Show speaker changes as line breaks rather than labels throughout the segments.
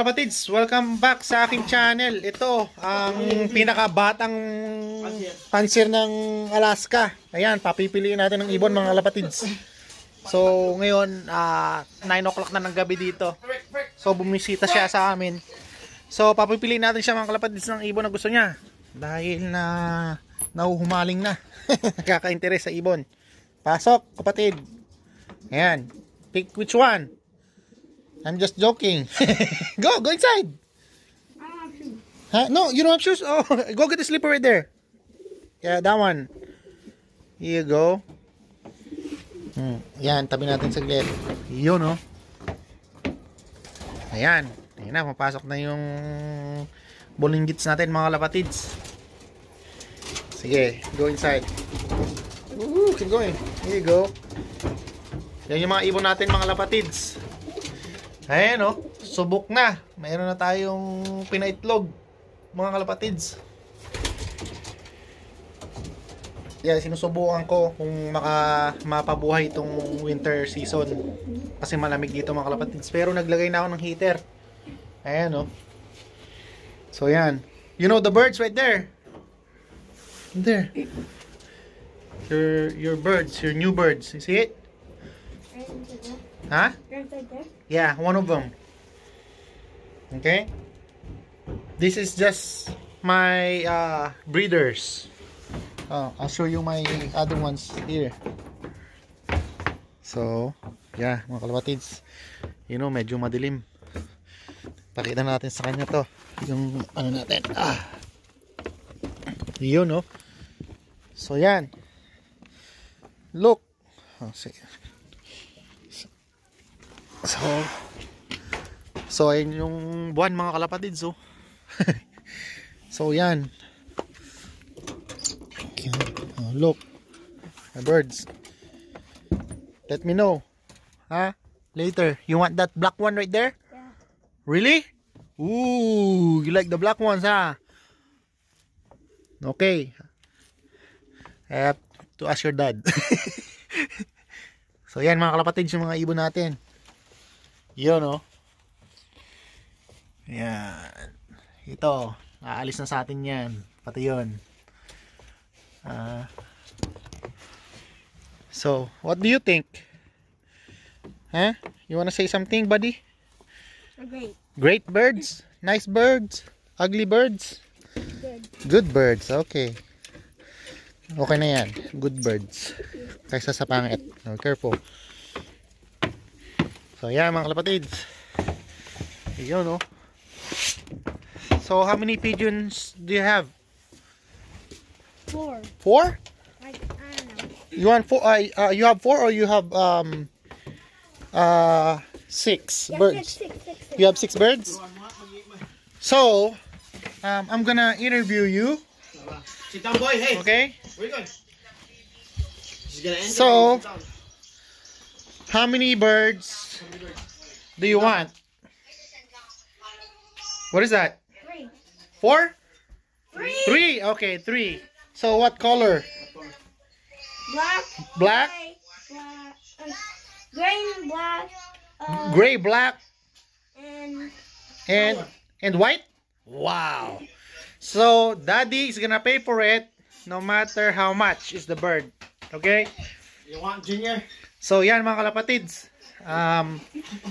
kapatids, welcome back sa aking channel. Ito, ang pinakabatang pansir ng Alaska. Ayan, papipiliin natin ng ibon mga kapatids. So, ngayon, uh, ah, 9 o'clock na ng gabi dito. So, bumisita siya sa amin. So, papipiliin natin siya mga kapatids ng ibon na gusto niya. Dahil na nauhumaling na. nakaka interest sa ibon. Pasok, kapatid. Ayan. Pick which one? I'm just joking. go, go inside. I don't have Huh? No, you don't have shoes? Oh, go get the slipper right there. Yeah, that one. Here you go. Hmm. Yan, tabi natin saglit. Yun, no? Oh. Ayan. Ayan na, mapasok na yung bulinggits natin, mga lapatids. Sige, go inside. Woohoo, keep going. Here you go. Yan yung mga ibon natin, mga lapatids. Ayan o, oh. subok na. Mayroon na tayong pinaitlog, mga kalapatids. Yeah, sinusubukan ko kung maka mapabuhay itong winter season. Kasi malamig dito mga kalapatids. Pero naglagay na ako ng heater. Ayan o. Oh. So yan. You know the birds right there. There. Your your birds, your new birds. You see it? Huh? Yeah, one of them. Okay? This is just my uh, breeders. Oh, I'll show you my other ones here. So, yeah, mga kalapatids. You know, medyo madilim. Pakita natin sa kanya to. Yung ano natin. Ah. Yun, no? So, yan. Look. Oh, see. So, so ayun yung buwan mga kalapatid. So, so yan. Oh, look. The birds. Let me know. Ha? Huh? Later. You want that black one right there? Yeah. Really? Ooh, you like the black ones, huh? Okay. I have to ask your dad. so yan mga kalapatid, yung mga ibon natin. Yun, oh. Yan. Ito, aalis na sa atin yan. Pati yun. Uh, so, what do you think? Huh? You wanna say something, buddy? Great. Great birds? Nice birds? Ugly birds? Good. Good birds, okay. Okay na yan. Good birds. Kaysa sa pangit. No, careful. So yan mga kalapatids. Yun oh. So how many pigeons do you have? Four. Four? I, don't know. You want four? I uh, uh, you have four or you have um uh six yeah, birds? Six, six, six, you have six birds. So um, I'm gonna interview you. Sit down, boy. Hey. Okay. Where going? So. How many birds do you want? What is that? Three. Four? Three. Three. Okay, three. So what color? Black. Black. Gray, black, uh, gray and black. Uh, gray, black. And. And and white. Wow. So daddy is gonna pay for it, no matter how much is the bird. Okay. You want Junior? So yan mga kalapatids. Um,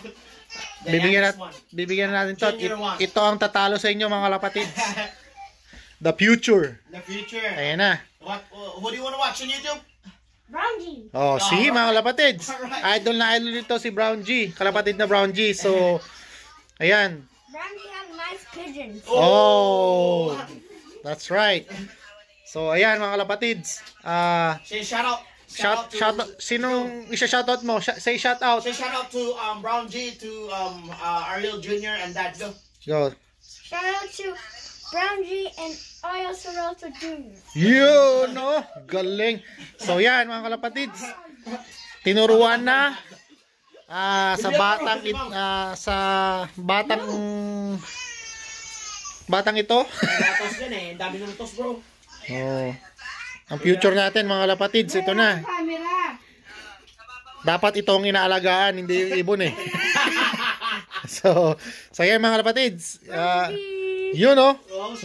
bibigyan, nat bibigyan natin to. It, ito ang tatalo sa inyo mga kalapatids. The future. The future. Ayan na. What, uh, who do you want to watch on YouTube? Brown G. Oh, oh see mga kalapatid. Idol na idol nito si Brown G. Kalapatid na Brown G. So, ayan. Brown G has nice pigeons. Oh. oh, that's right. So, ayan mga kalapatids. Uh, Say shout out. Shout, shout out, to, sinong isa shout out mo? Sh say shout out. Say shout out to um, Brown G, to um, uh, Ariel Jr. and that. Go. Go. Shout out to Brown G and Ariel Sorota Jr. Yo, no? Galing. So yan mga kalapatids. Tinuruan na uh, sa batang uh, sa batang batang ito. Ang tos yan eh. Ang dami ng tos bro. Oh. Ang future natin mga lapatids, ito na. Dapat itong inaalagaan, hindi yung ibon eh. so, so yan mga lapatids. Uh, ah, yun oh.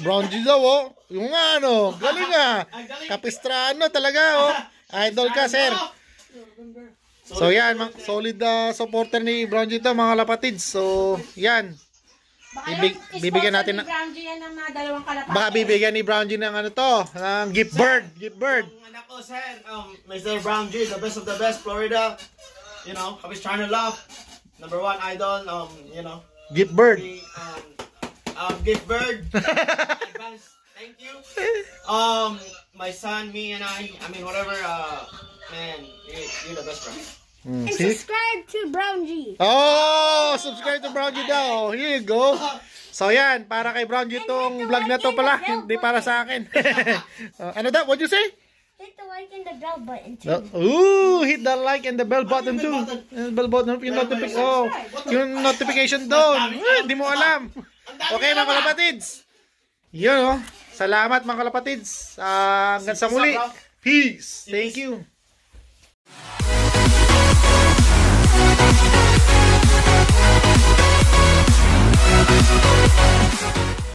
Brown G daw oh. Yung ano, galing ah. Kapistrano talaga oh. Idol ka sir. So yan, solid uh, supporter ni Brown G daw mga lapatids. So yan. Bibig, bibigyan natin ng Brown G ng mga dalawang kalapate. Baka bibigyan ni Brown G ng ano to, ng gift sir, bird, gift bird. Ang anak ko, sir, um, Mr. Brown G, the best of the best, Florida. You know, Kabis China Love, number one idol, um, you know. Gift bird. um, um, gift bird. Advance, thank you. Um, my son, me, and I, I mean, whatever, uh, man, you, you're the best, friend. Mm, and see? subscribe to Brown G. Oh, subscribe to Brown G daw. Here you go. So yan, para kay Brown G itong vlog na to pala. Hindi para sa akin. uh, ano daw? What'd you say? Hit the like and the bell button too. Ooh, hit the like and the bell button too. Bell button, yung, notifi oh, yung notification doon. Hindi mo alam. Okay mga kalapatids. Yun oh. Salamat mga kalapatids. Uh, hanggang sa muli. Peace. Thank you.